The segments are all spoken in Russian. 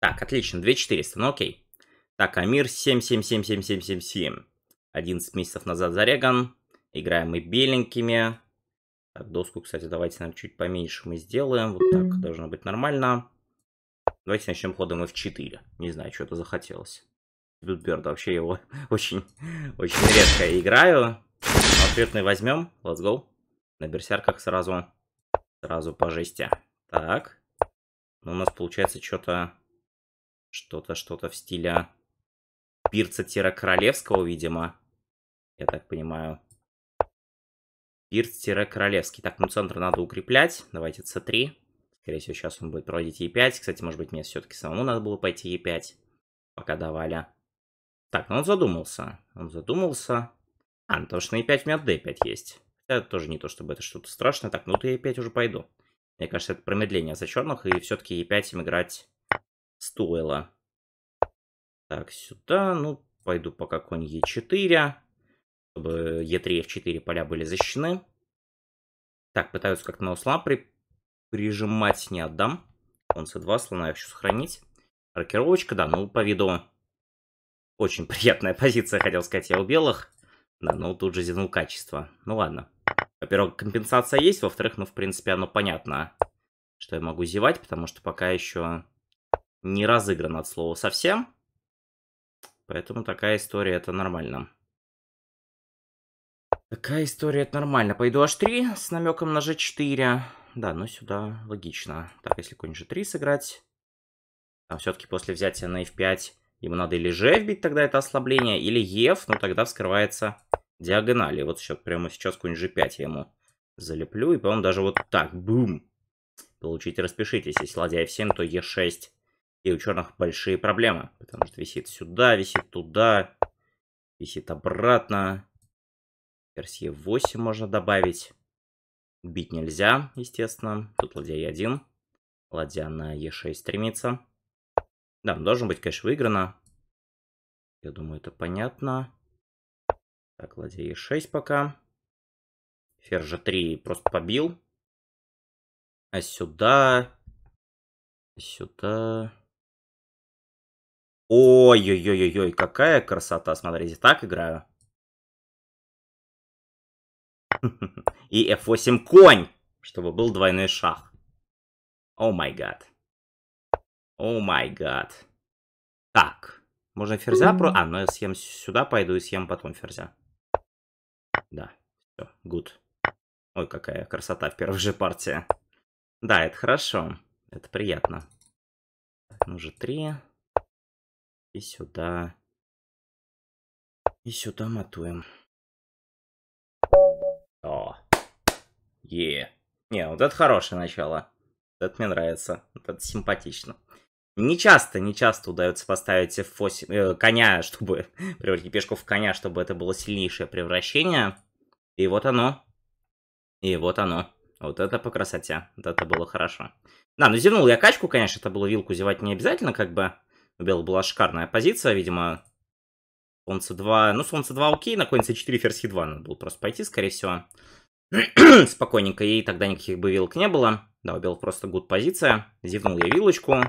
Так, отлично, 2400, ну окей. Так, Амир 777777. 11 месяцев назад зареган. Играем мы беленькими. Так, доску, кстати, давайте, наверное, чуть поменьше мы сделаем. Вот так должно быть нормально. Давайте начнем ходом F4. Не знаю, что то захотелось. Тут вообще его очень, очень редко играю. Ответный возьмем. Let's go. На берсерках сразу. Сразу по жести. Так. Ну, у нас получается что-то что-то, что-то в стиле Пирца-королевского, видимо. Я так понимаю. Пирц-королевский. Так, ну центр надо укреплять. Давайте c3. Скорее всего, сейчас он будет проводить e5. Кстати, может быть, мне все-таки самому надо было пойти e5, пока давали. Так, ну он задумался. Он задумался. А, ну потому что на e5 у меня d5 есть. Это тоже не то, чтобы это что-то страшное. Так, ну то e5 уже пойду. Мне кажется, это промедление за черных, и все-таки e5 им играть Стуэла. Так, сюда, ну, пойду пока конь Е4, чтобы Е3 и F4 поля были защищены. Так, пытаются как-то на услам при... прижимать, не отдам. он С2, слона я хочу сохранить. рокировочка да, ну, по виду очень приятная позиция, хотел сказать, я у белых. Да, но ну, тут же зевнул качество. Ну ладно. Во-первых, компенсация есть, во-вторых, ну, в принципе, оно понятно, что я могу зевать, потому что пока еще не разыгран от слова совсем. Поэтому такая история это нормально. Такая история это нормально. Пойду h3 с намеком на g4. Да, ну сюда логично. Так, если конь g3 сыграть. А все-таки после взятия на f5 ему надо или g вбить, тогда это ослабление, или f, но ну, тогда вскрывается диагонали. Вот еще прямо сейчас конь g5 я ему залеплю. И, по-моему, даже вот так. Бум! Получите, распишитесь. Если ладья f7, то e6 и у черных большие проблемы, потому что висит сюда, висит туда, висит обратно. Ферзь Е8 можно добавить. Бить нельзя, естественно. Тут ладья Е1. Ладья на Е6 стремится. Да, ну, должен быть, конечно, выиграно. Я думаю, это понятно. Так, ладья Е6 пока. Ферзь G3 просто побил. А сюда... Сюда... Ой-ой-ой-ой, какая красота, смотрите, так играю. И f8 конь, чтобы был двойной шах. О май гад. О май гад. Так, можно ферзя про... А, ну я съем сюда пойду и съем потом ферзя. Да, все, гуд. Ой, какая красота в первой же партии. Да, это хорошо. Это приятно. Ну же три. И сюда. И сюда матуем. О. Е. Не, вот это хорошее начало. Это мне нравится. это симпатично. Не часто, не часто удается поставить F8, э, коня, чтобы превратить пешку в коня, чтобы это было сильнейшее превращение. И вот оно. И вот оно. Вот это по красоте. Вот это было хорошо. Да, ну зевнул я качку, конечно, это было вилку зевать не обязательно, как бы. У белых была шикарная позиция, видимо, Солнце 2, ну, Солнце 2 окей, на конь c4, ферзь e2 надо было просто пойти, скорее всего. Спокойненько, и тогда никаких бы вилок не было. Да, у белых просто гуд позиция. Зевнул я вилочку.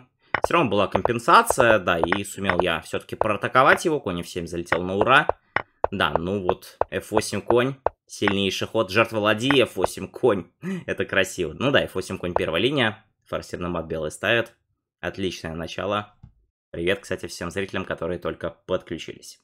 Все равно была компенсация, да, и сумел я все-таки проатаковать его. Конь f7 залетел на ура. Да, ну вот, f8 конь. Сильнейший ход. Жертва ладьи, f8 конь. Это красиво. Ну да, f8 конь первая линия. Форсирный мат белый ставит. Отличное начало. Привет, кстати, всем зрителям, которые только подключились.